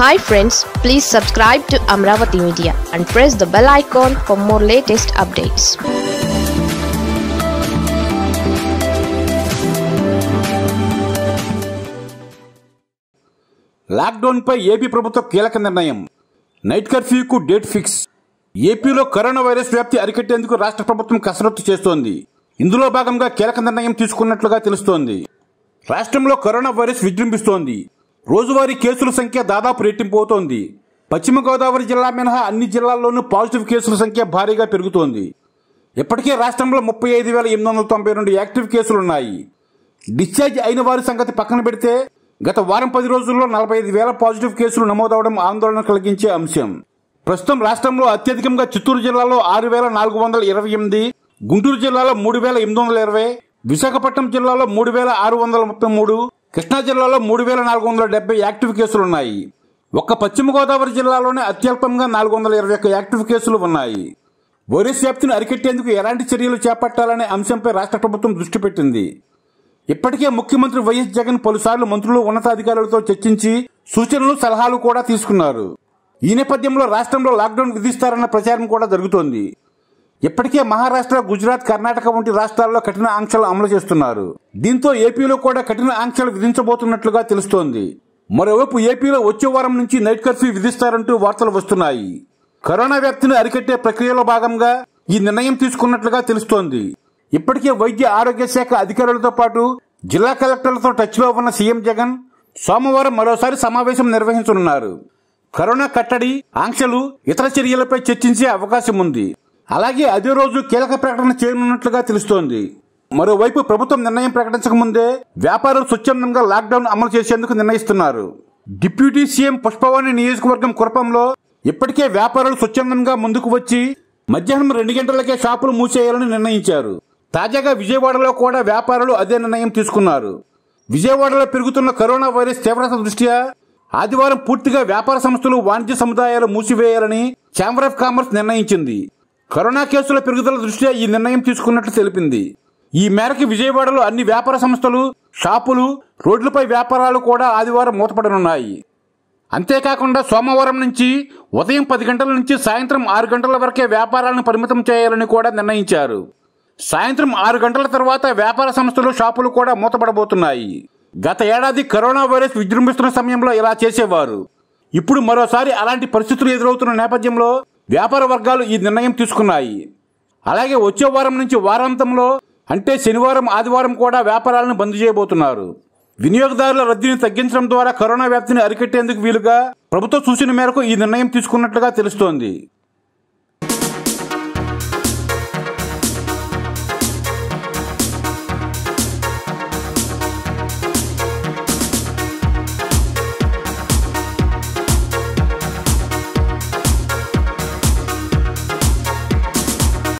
hi friends please subscribe to Amaravati media and press the bell icon for more latest updates లాక్డౌన్పై AP ప్రభుత్వం కీలక నిర్ణయం night కర్ఫ్యూకు date fix ఏపీలో corona virus వ్యాప్తి అరికట్టేందుకు రాష్ట్ర ప్రభుత్వం కసరత్తు చేస్తోంది ఇందులో భాగంగా కీలక నిర్ణయం తీసుకున్నట్లుగా తెలుస్తోంది రాష్ట్రంలో కరోనా వైరస్ విజృంభిస్తోంది రోజువారీ కేసుల సంఖ్య దాదాపు రెట్టింపు అవుతోంది పశ్చిమ గోదావరి జిల్లా మినహా అన్ని జిల్లాల్లోనూ పాజిటివ్ కేసుల సంఖ్య భారీగా పెరుగుతోంది ఇప్పటికే రాష్ట్రంలో ముప్పై ఐదు వేల ఎనిమిది వందల తొంభై రెండు యాక్టివ్ కేసులున్నాయి డిశ్చార్జ్ అయిన వారి సంగతి పక్కన పెడితే గత వారం పది రోజుల్లో నలభై ఐదు వేల పాజిటివ్ కేసులు నమోదవడం ఆందోళన కలిగించే అంశం ప్రస్తుతం రాష్ట్రంలో అత్యధికంగా చిత్తూరు జిల్లాలో ఆరు వేల నాలుగు వందల ఇరవై ఎనిమిది గుంటూరు జిల్లాలో మూడు వేల ఎనిమిది వందల ఇరవై విశాఖపట్నం జిల్లాలో మూడు వేల ఆరు వందల ముప్పై మూడు కృష్ణా జిల్లాలో మూడు వేల నాలుగు వందల డెబ్బై యాక్టివ్ ఉన్నాయి ఒక్క పశ్చిమ గోదావరి జిల్లాలోనే అత్యల్పంగా నాలుగు వందల ఇరవై ఒక్క యాక్టివ్ కేసులు ఉన్నాయి వైరస్ వ్యాప్తిని అరికెట్టేందుకు ఎలాంటి చర్యలు చేపట్టాలనే అంశంపై రాష్ట్ర ప్రభుత్వం దృష్టి పెట్టింది ఇప్పటికే ముఖ్యమంత్రి వైఎస్ జగన్ పలుసార్లు మంత్రులు ఉన్నతాధికారులతో చర్చించి సూచనలు సలహాలు కూడా తీసుకున్నారు ఈ నేపథ్యంలో రాష్ట్రంలో లాక్డౌన్ విధిస్తారన్న ప్రచారం కూడా జరుగుతోంది ఇప్పటికే మహారాష్ట్ర గుజరాత్ కర్ణాటక వంటి రాష్ట్రాల్లో కఠిన ఆంక్షలు అమలు చేస్తున్నారు దీంతో ఏపీలో కూడా కఠిన ఆంక్షలు విధించబోతున్నట్లుగా తెలుస్తోంది మరోవైపు ఏపీలో వచ్చే వారం నుంచి నైట్ కర్ఫ్యూ విధిస్తారంటూ వార్తలు వస్తున్నాయి కరోనా వ్యాప్తిని అరికట్టే ప్రక్రియలో భాగంగా ఈ నిర్ణయం తీసుకున్నట్లుగా తెలుస్తోంది ఇప్పటికే వైద్య ఆరోగ్య శాఖ అధికారులతో పాటు జిల్లా కలెక్టర్లతో టచ్లో ఉన్న సీఎం జగన్ సోమవారం మరోసారి సమావేశం నిర్వహించనున్నారు కరోనా కట్టడి ఆంక్షలు ఇతర చర్యలపై చర్చించే అవకాశం ఉంది అలాగే అదే రోజు కీలక ప్రకటన చేయనున్నట్లుగా తెలుస్తోంది మరోవైపు ప్రభుత్వం నిర్ణయం ప్రకటించక ముందే వ్యాపారులు స్వచ్ఛందంగా లాక్డౌన్ అమలు చేసేందుకు నిర్ణయిస్తున్నారు డిప్యూటీ సీఎం పుష్పవాణి నియోజకవర్గం కురపంలో ఇప్పటికే వ్యాపారులు స్వచ్ఛందంగా ముందుకు వచ్చి మధ్యాహ్నం రెండు గంటలకే షాపులు మూసేయాలని నిర్ణయించారు తాజాగా విజయవాడలో కూడా వ్యాపారులు అదే నిర్ణయం తీసుకున్నారు విజయవాడలో పెరుగుతున్న కరోనా వైరస్ తీవ్రత దృష్ట్యా ఆదివారం పూర్తిగా వ్యాపార సంస్థలు వాణిజ్య సముదాయాలు మూసివేయాలని ఛాంబర్ ఆఫ్ కామర్స్ నిర్ణయించింది కరోనా కేసుల పెరుగుదల దృష్ట్యా ఈ నిర్ణయం తీసుకున్నట్లు తెలిపింది ఈ మేరకు విజయవాడలో అన్ని వ్యాపార సంస్థలు షాపులు రోడ్లపై వ్యాపారాలు కూడా ఆదివారం మూతపడనున్నాయి అంతేకాకుండా సోమవారం నుంచి ఉదయం పది గంటల నుంచి సాయంత్రం ఆరు గంటల వరకే వ్యాపారాలను పరిమితం చేయాలని కూడా నిర్ణయించారు సాయంత్రం ఆరు గంటల తర్వాత వ్యాపార సంస్థలు షాపులు కూడా మూతపడబోతున్నాయి గత ఏడాది కరోనా వైరస్ విజృంభిస్తున్న సమయంలో ఇలా చేసేవారు ఇప్పుడు మరోసారి అలాంటి పరిస్థితులు ఎదురవుతున్న నేపథ్యంలో వ్యాపార వర్గాలు ఈ నిర్ణయం తీసుకున్నాయి అలాగే వచ్చే వారం నుంచి వారాంతంలో అంటే శనివారం ఆదివారం కూడా వ్యాపారాలను బంద్ చేయబోతున్నారు వినియోగదారుల రద్దీని తగ్గించడం ద్వారా కరోనా వ్యాప్తిని అరికట్టేందుకు వీలుగా ప్రభుత్వ సూచన మేరకు ఈ నిర్ణయం తీసుకున్నట్లుగా తెలుస్తోంది